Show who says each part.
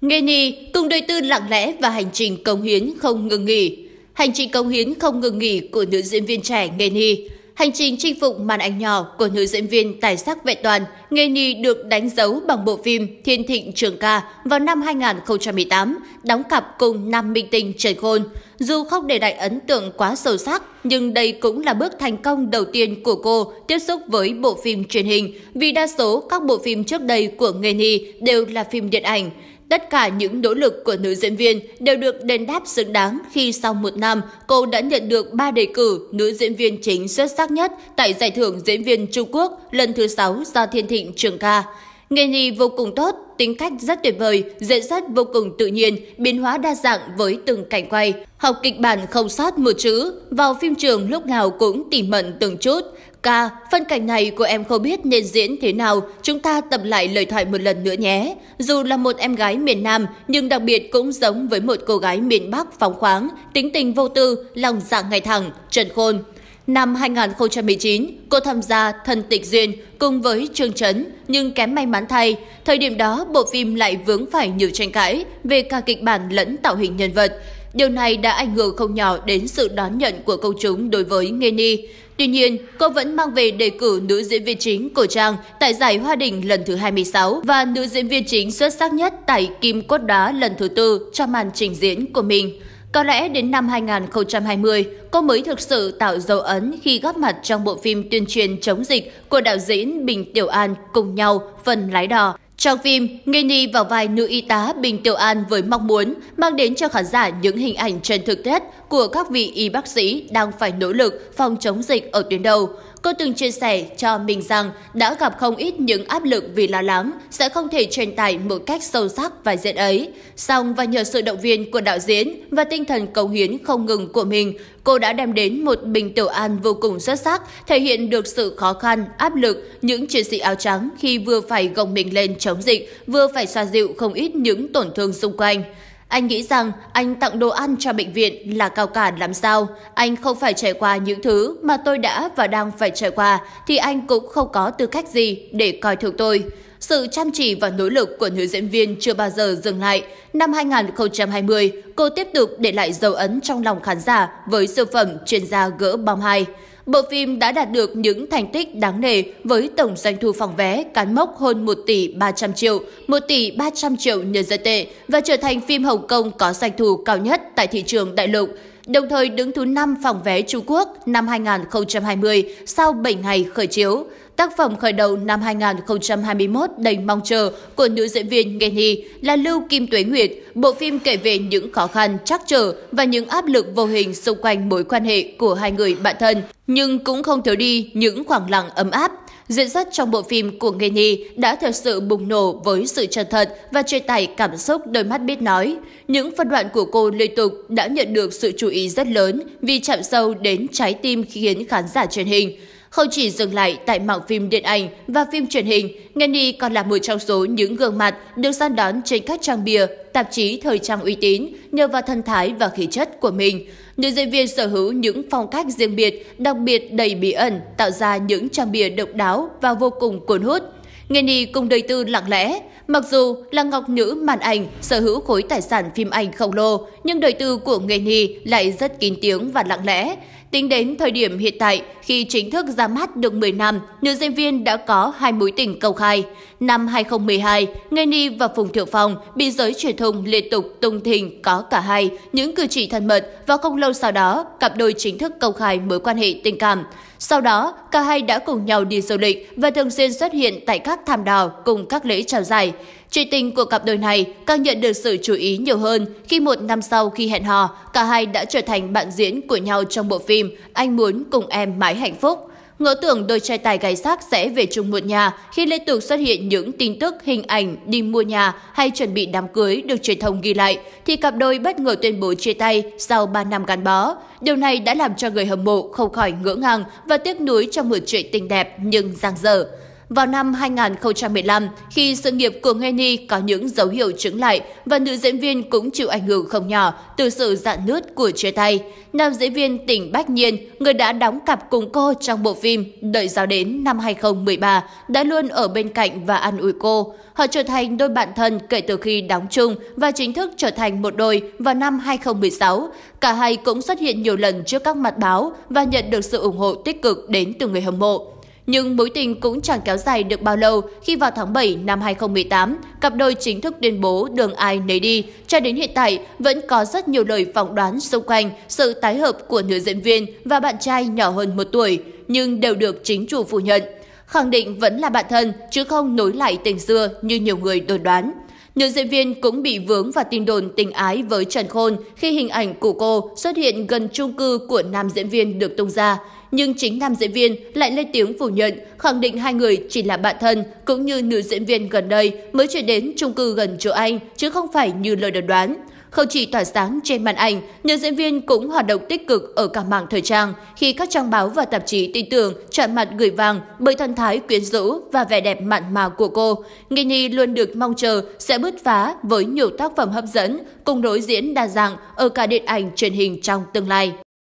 Speaker 1: Nghe ni cùng đời tư lặng lẽ và hành trình công hiến không ngừng nghỉ. Hành trình công hiến không ngừng nghỉ của nữ diễn viên trẻ Nghe ni Hành trình chinh phục màn ảnh nhỏ của nữ diễn viên tài sắc vệ toàn, Nghê Ni được đánh dấu bằng bộ phim Thiên Thịnh Trường Ca vào năm 2018, đóng cặp cùng nam minh tinh Trần Khôn. Dù không để lại ấn tượng quá sâu sắc, nhưng đây cũng là bước thành công đầu tiên của cô tiếp xúc với bộ phim truyền hình, vì đa số các bộ phim trước đây của Nghê Ni đều là phim điện ảnh. Tất cả những nỗ lực của nữ diễn viên đều được đền đáp xứng đáng khi sau một năm cô đã nhận được 3 đề cử nữ diễn viên chính xuất sắc nhất tại Giải thưởng Diễn viên Trung Quốc lần thứ 6 do Thiên Thịnh Trường Ca. Nghề nhì vô cùng tốt, tính cách rất tuyệt vời, diễn xuất vô cùng tự nhiên, biến hóa đa dạng với từng cảnh quay. Học kịch bản không sót một chữ, vào phim trường lúc nào cũng tỉ mẩn từng chút. Ca, phân cảnh này của em không biết nên diễn thế nào, chúng ta tập lại lời thoại một lần nữa nhé. Dù là một em gái miền Nam, nhưng đặc biệt cũng giống với một cô gái miền Bắc phóng khoáng, tính tình vô tư, lòng dạ ngay thẳng, Trần Khôn. Năm 2019, cô tham gia Thần Tịch Duyên cùng với Trương Trấn, nhưng kém may mắn thay, thời điểm đó bộ phim lại vướng phải nhiều tranh cãi về cả kịch bản lẫn tạo hình nhân vật. Điều này đã ảnh hưởng không nhỏ đến sự đón nhận của công chúng đối với Ngeni. Tuy nhiên, cô vẫn mang về đề cử nữ diễn viên chính của Trang tại giải Hoa Đình lần thứ 26 và nữ diễn viên chính xuất sắc nhất tại Kim Cốt Đá lần thứ tư cho màn trình diễn của mình. Có lẽ đến năm 2020, cô mới thực sự tạo dấu ấn khi góp mặt trong bộ phim tuyên truyền chống dịch của đạo diễn Bình Tiểu An cùng nhau phần lái đò. Trong phim, Nghi vào vai nữ y tá Bình Tiểu An với mong muốn mang đến cho khán giả những hình ảnh chân thực nhất của các vị y bác sĩ đang phải nỗ lực phòng chống dịch ở tuyến đầu. Cô từng chia sẻ cho mình rằng đã gặp không ít những áp lực vì lo lắng sẽ không thể truyền tải một cách sâu sắc và diện ấy. Song và nhờ sự động viên của đạo diễn và tinh thần cầu hiến không ngừng của mình, cô đã đem đến một bình tiểu an vô cùng xuất sắc, thể hiện được sự khó khăn, áp lực những chiến sĩ áo trắng khi vừa phải gồng mình lên chống dịch, vừa phải xoa dịu không ít những tổn thương xung quanh. Anh nghĩ rằng anh tặng đồ ăn cho bệnh viện là cao cả làm sao. Anh không phải trải qua những thứ mà tôi đã và đang phải trải qua thì anh cũng không có tư cách gì để coi thường tôi. Sự chăm chỉ và nỗ lực của nữ diễn viên chưa bao giờ dừng lại. Năm 2020, cô tiếp tục để lại dấu ấn trong lòng khán giả với siêu phẩm chuyên gia gỡ bom 2. Bộ phim đã đạt được những thành tích đáng nể với tổng doanh thu phòng vé cán mốc hơn 1 tỷ 300 triệu, 1 tỷ 300 triệu nhân dân tệ và trở thành phim Hồng Kông có doanh thu cao nhất tại thị trường đại lục đồng thời đứng thứ 5 phòng vé Trung Quốc năm 2020 sau 7 ngày khởi chiếu. Tác phẩm khởi đầu năm 2021 đầy mong chờ của nữ diễn viên Geny là Lưu Kim Tuế Nguyệt. Bộ phim kể về những khó khăn, trắc trở và những áp lực vô hình xung quanh mối quan hệ của hai người bạn thân, nhưng cũng không thiếu đi những khoảng lặng ấm áp. Diễn xuất trong bộ phim của Geny đã thật sự bùng nổ với sự chân thật và truyền tải cảm xúc đôi mắt biết nói. Những phân đoạn của cô liên tục đã nhận được sự chú ý rất lớn vì chạm sâu đến trái tim khiến khán giả truyền hình. Không chỉ dừng lại tại mảng phim điện ảnh và phim truyền hình, Ngany còn là một trong số những gương mặt được săn đón trên các trang bìa, tạp chí thời trang uy tín nhờ vào thân thái và khí chất của mình. Nữ diễn viên sở hữu những phong cách riêng biệt, đặc biệt đầy bí ẩn, tạo ra những trang bìa độc đáo và vô cùng cuốn hút. Ngany cùng đời tư lặng lẽ, Mặc dù là ngọc nữ màn ảnh, sở hữu khối tài sản phim ảnh khổng lồ, nhưng đời tư của nghề nhi lại rất kín tiếng và lặng lẽ. Tính đến thời điểm hiện tại, khi chính thức ra mắt được 10 năm, nữ diễn viên đã có hai mối tình công khai. Năm 2012, Ngây Ni và Phùng Thiệu Phong bị giới truyền thông liên tục tung thình có cả hai những cử chỉ thân mật và không lâu sau đó, cặp đôi chính thức công khai mối quan hệ tình cảm. Sau đó, cả hai đã cùng nhau đi du lịch và thường xuyên xuất hiện tại các thảm đỏ cùng các lễ trao giải. Chuyện tình của cặp đôi này càng nhận được sự chú ý nhiều hơn khi một năm sau khi hẹn hò, cả hai đã trở thành bạn diễn của nhau trong bộ phim Anh muốn cùng em mãi hạnh phúc. Ngỡ tưởng đôi trai tài gái sắc sẽ về chung một nhà khi liên tục xuất hiện những tin tức, hình ảnh đi mua nhà hay chuẩn bị đám cưới được truyền thông ghi lại, thì cặp đôi bất ngờ tuyên bố chia tay sau 3 năm gắn bó. Điều này đã làm cho người hâm mộ không khỏi ngỡ ngàng và tiếc nuối cho một chuyện tình đẹp nhưng giang dở. Vào năm 2015, khi sự nghiệp của Ngeni có những dấu hiệu chứng lại và nữ diễn viên cũng chịu ảnh hưởng không nhỏ từ sự dạn nứt của chia tay, nam diễn viên tỉnh Bách Nhiên, người đã đóng cặp cùng cô trong bộ phim Đợi Giao Đến năm 2013, đã luôn ở bên cạnh và an ủi cô. Họ trở thành đôi bạn thân kể từ khi đóng chung và chính thức trở thành một đôi vào năm 2016. Cả hai cũng xuất hiện nhiều lần trước các mặt báo và nhận được sự ủng hộ tích cực đến từ người hâm mộ. Nhưng mối tình cũng chẳng kéo dài được bao lâu khi vào tháng 7 năm 2018, cặp đôi chính thức tuyên bố đường ai nấy đi. Cho đến hiện tại, vẫn có rất nhiều lời phỏng đoán xung quanh sự tái hợp của nữ diễn viên và bạn trai nhỏ hơn một tuổi, nhưng đều được chính chủ phủ nhận. Khẳng định vẫn là bạn thân, chứ không nối lại tình xưa như nhiều người đồn đoán. Nữ diễn viên cũng bị vướng vào tin đồn tình ái với Trần Khôn khi hình ảnh của cô xuất hiện gần chung cư của nam diễn viên được tung ra. Nhưng chính nam diễn viên lại lên tiếng phủ nhận, khẳng định hai người chỉ là bạn thân, cũng như nữ diễn viên gần đây mới chuyển đến chung cư gần chỗ anh, chứ không phải như lời đồn đoán. Không chỉ tỏa sáng trên màn ảnh, nữ diễn viên cũng hoạt động tích cực ở cả mạng thời trang khi các trang báo và tạp chí tin tưởng chọn mặt gửi vàng bởi thần thái quyến rũ và vẻ đẹp mặn mà của cô. nghi Gini luôn được mong chờ sẽ bứt phá với nhiều tác phẩm hấp dẫn cùng đối diễn đa dạng ở cả điện ảnh truyền hình trong tương lai.